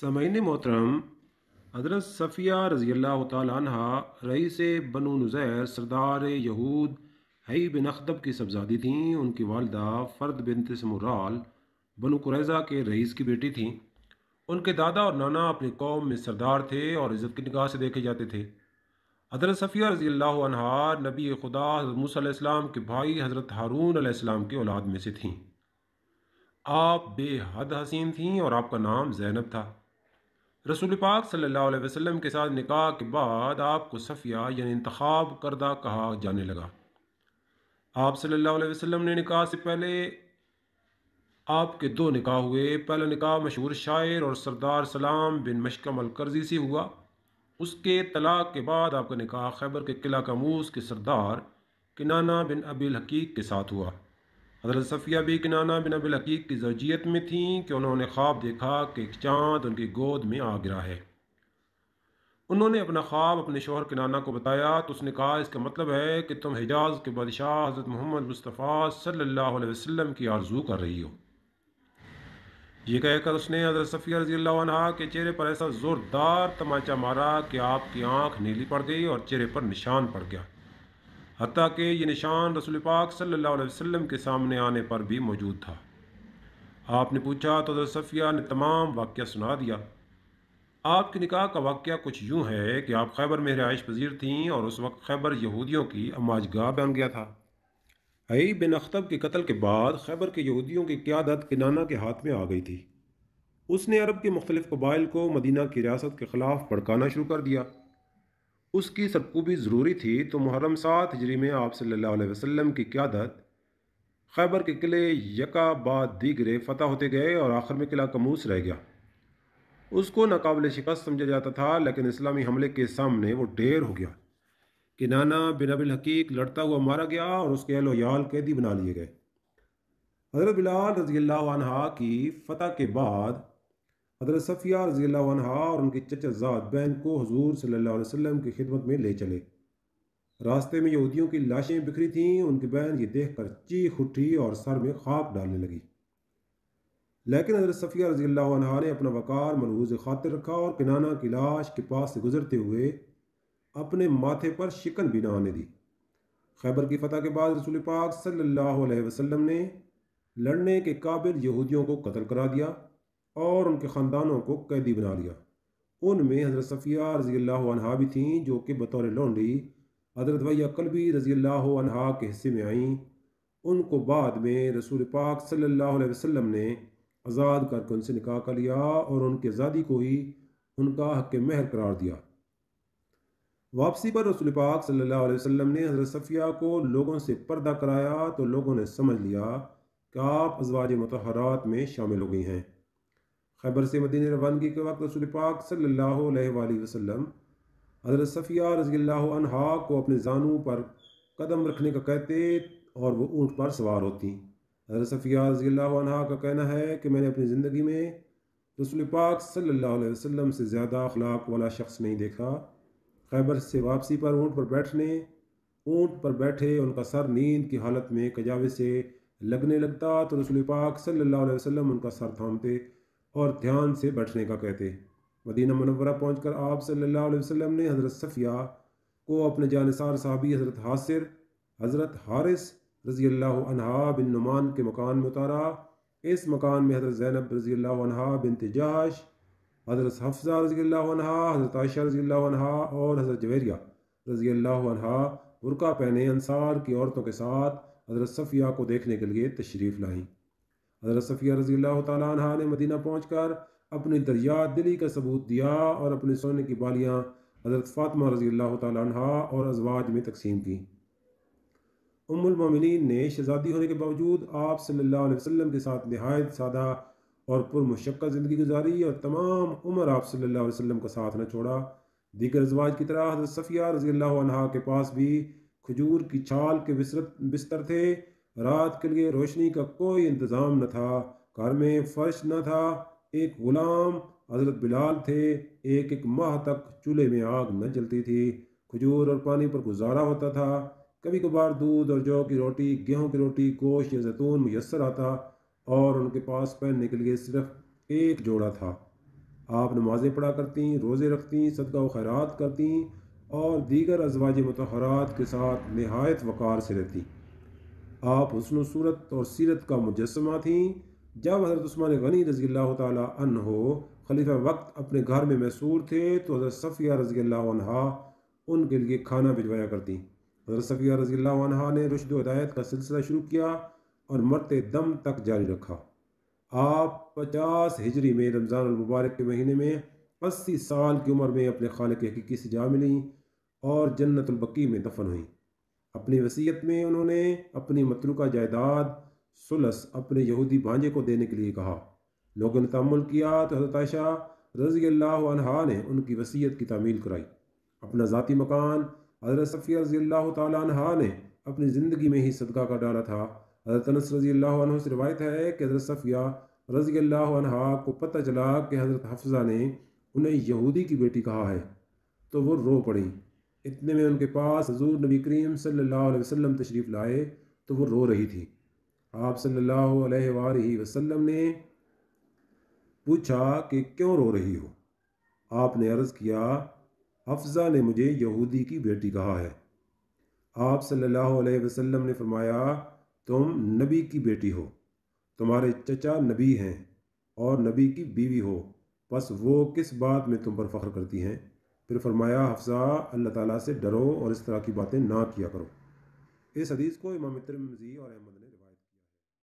समयन मोहतरम हजरत सफ़िया रज़ी अल्लाह रईस बनु नज़ैर सरदार यहूद हई बिन अखदब की सबजादी थीं उनकी वालदा फ़र्द बिन तमराल बनु कुरैज़ा के रईस की बेटी थीं उनके दादा और नाना अपनी कौम में सरदार थे और इज़्ज़त की निगाह से देखे जाते थे हजरत सफ़िया रजी नबी खुदा मूसम के भाई हज़रत हारून आसमाम की औलाद में से थीं आप बेहद हसीन थीं और आपका नाम जैनब था रसूल पाक सल्लल्लाहु अलैहि वसल्लम के साथ निकाह के बाद आपको सफ़िया यानी इंतखब करदा कहा जाने लगा आप सल्लल्लाहु अलैहि वसल्लम ने निकाह से पहले आपके दो निकाह हुए पहला निकाह मशहूर शायर और सरदार सलाम बिन मशकम अलकर्जी से हुआ उसके तलाक के बाद आपका निकाह खैबर के किला कमूस के सरदार किनाना बिन अबील हकीक के साथ हुआ हजरत सफ़िया भी किनाना बिन हकीक की जर्जियत में थीं कि उन्होंने ख्वाब देखा कि एक चाँद उनकी गोद में आ गिरा है उन्होंने अपना ख्वाब अपने शोहर किनाना को बताया तो उसने कहा इसका मतलब है कि तुम हिजाज के बादशाह हज़रत मोहम्मद मुस्तफ़ा सल्लल्लाहु अलैहि वसल्लम की आरजू कर रही हो ये कहकर उसने हजरत सफ़िया रजी अल्लाह के चेहरे पर ऐसा ज़ोरदार तमाचा मारा कि आपकी आँख नीली पड़ गई और चेहरे पर निशान पड़ गया हती कि ये निशान रसूल पाक सल्लल्लाहु अलैहि वसल्लम के सामने आने पर भी मौजूद था आपने पूछा तो सफ़िया ने तमाम वाक्य सुना दिया आपके निकाह का वाक्य कुछ यूँ है कि आप खैबर में रिहाइश पजीर थीं और उस वक्त खैबर यहूदियों की अमाजगा बन गया था हई बिन अख्तब के कत्ल के बाद खैबर के यहूदियों की क्यादत किनाना के हाथ में आ गई थी उसने अरब के मुख्तलिफ़ कबाइल को मदीना की रियासत के ख़िलाफ़ भड़काना शुरू कर दिया उसकी सबको भी ज़रूरी थी तो मुहर्रम सात हजरी में आप सल्लल्लाहु अलैहि वसल्लम की क्यादत खैबर के किले बाद दीगरे फतह होते गए और आखिर में किला कमूस रह गया उसको नाकबले शिकस्त समझा जाता था लेकिन इस्लामी हमले के सामने वो ढेर हो गया कि नाना बिनबिल हकीक लड़ता हुआ मारा गया और उसके अहल याल कैदी बना लिए गए हज़रत बिलाल रजील्ला की फ़तह के बाद हजरत सफ़िया रजील और उनकी चचाजाद बहन को हजूर सल्ला वसम की खिदमत में ले चले रास्ते में यहूदियों की लाशें बिखरी थीं उनकी बहन ये देख कर चीख उठी और सर में खाक डालने लगी लेकिन हजरत सफ़िया रजी ने अपना वक़ार मलबूज खातिर रखा और किनाना की लाश के पास से गुजरते हुए अपने माथे पर शिकन भी ना आने दी खैबर की फतह के बाद रसुल पाक सल्ला वसलम ने लड़ने के काबिल यहूदियों को कत्ल करा दिया और उनके ख़ानदानों को कैदी बना लिया उनमें हज़रत सफ़िया रज़ी अल्लाह भी थीं जो कि बतौर लौंडी हज़रत वैया कलबी रज़ी अल्लाह के हिस्से में आईं उनको बाद में रसूल पाक सल्लल्लाहु अलैहि वसल्लम ने आज़ाद करके उनसे निकाह कर लिया और उनके आज़ादी को ही उनका हक महर करार दिया वापसी पर रसूल पाक सल्लल्लाहु अलैहि वसल्लम ने हज़रत सफ़िया को लोगों से पर्दा कराया तो लोगों ने समझ लिया कि आप अजवाज मतहरात में शामिल हो गई हैं खैबर से मदीन रवानगी के वक्त रसूल पाक सल्ला वसम हजरत सफ़िया रजील्ला को अपने जानू पर कदम रखने का कहते और वो ऊँट पर सवार होती हजरत सफ़िया रजील्ला का कहना है कि मैंने अपनी ज़िंदगी में रसूल पाक सल्ला वसम से ज़्यादा अखलाक वाला शख्स नहीं देखा खैबर से वापसी पर ऊँट पर बैठने ऊँट पर बैठे उनका सर नींद की हालत में कजावे से लगने लगता तो रसूल पाक सल्ला वसम उनका सर थामते और ध्यान से बैठने का कहते मदीना मनवरा पहुँच कर आप सल्ला वसम ने हज़रत सफ़िया को अपने जानसार साहबी हज़रत हासिर हज़रत हारिस रज़ी अल्लाह बिन नुमान के मकान में उतारा इस मकान में हज़रत ज़ैनब रज़ी बिन तजाश हज़रत हफ्ज़ा रज़ी अल्लाह हज़रत आयशा रज़ी और हज़रत जवेरिया रज़ी अल्लाह बुरका पहने अंसार की औरतों के साथ हज़रत सफ़िया को देखने के लिए तशरीफ़ लाई हजरत सफ़िया रजी अल्लाह ने मदीना पहुँच कर अपनी दरिया दिली का सबूत दिया और अपने सोने की बालियाँ हजरत फातमा रजी अल्लाह तह और अजवाज में तकसीम की उमिन ने शहजादी होने के बावजूद आप सल्ला वसम के साथ नहायत सादा और पुरमशक्क़त ज़िंदगी गुजारी और तमाम उम्र आप सल्ला वसम का साथ न छोड़ा दीगर अजवाज की तरह हजरत सफ़िया रजी अल्लाह के पास भी खजूर की छाल के बिस्तर थे रात के लिए रोशनी का कोई इंतज़ाम न था घर में फर्श न था एक गुलाम हजरत बिलाल थे एक एक माह तक चूल्हे में आग न जलती थी खजूर और पानी पर गुजारा होता था कभी कभार दूध और जौ की रोटी गेहूं की रोटी गोश या जैतून मैसर आता और उनके पास पहनने के लिए सिर्फ एक जोड़ा था आप नमाजें पढ़ा करती रोज़े रखती सदका खैरात करती और दीगर अजवाज मतहरात के साथ नहायत वक़ार से रहती आप हसन सूरत और सीरत का मुजस्मा थीं जब हज़रत उस्मान गनी रजी अल्लाह तन हो खलीफा वक्त अपने घर में मैसूर थे तो हज़रत सफ़िया रजी अल्लाह उनके लिए खाना भिजवाया करती हज़रत सफ़िया रजी अल्लाह ने रुशद हदायत का सिलसिला शुरू किया और मरते दम तक जारी रखा आप पचास हिजरी में रमज़ान मुबारक के महीने में अस्सी साल की उम्र में अपने खाल के हकीकी से जा मिली और जन्नतुल्बकी में दफन हुई अपनी वसीयत में उन्होंने अपनी मतलू का जायदाद सुलस अपने यहूदी भांजे को देने के लिए कहा लोगों ने तमुल किया तो हजरत आयशा रजी अल्लाह ने उनकी वसीयत की तामील कराई अपना ज़ाती मकान हजरत सफ़ी रजी अल्लाह तह ने अपनी ज़िंदगी में ही सदका कर डाला था हजरत अनस रजी अल्लाह से रवायत है कि हजरत सफ़िया रजी अल्लाह को पता चला कि हज़रत हफ्ज़ा ने उन्हें यहूदी की बेटी कहा है तो वो रो पड़ी इतने में उनके पास हजूर नबी करीम सल्लल्लाहु अलैहि वसल्लम तशरीफ़ लाए तो वो रो रही थी आप सल्लल्लाहु अलैहि वसल्लम ने पूछा कि क्यों रो रही हो आपने अर्ज़ किया अफज़ा ने मुझे यहूदी की बेटी कहा है आप सल्लल्लाहु अलैहि वसल्लम ने फरमाया तुम नबी की बेटी हो तुम्हारे चचा नबी हैं और नबी की बीवी हो बस वो किस बात में तुम पर फ़ख्र करती हैं फिर फरमाया हफ्जा अल्लाह ताला से डरो और इस तरह की बातें ना किया करो इस हदीस को इमाम मित्र मजी और अहमद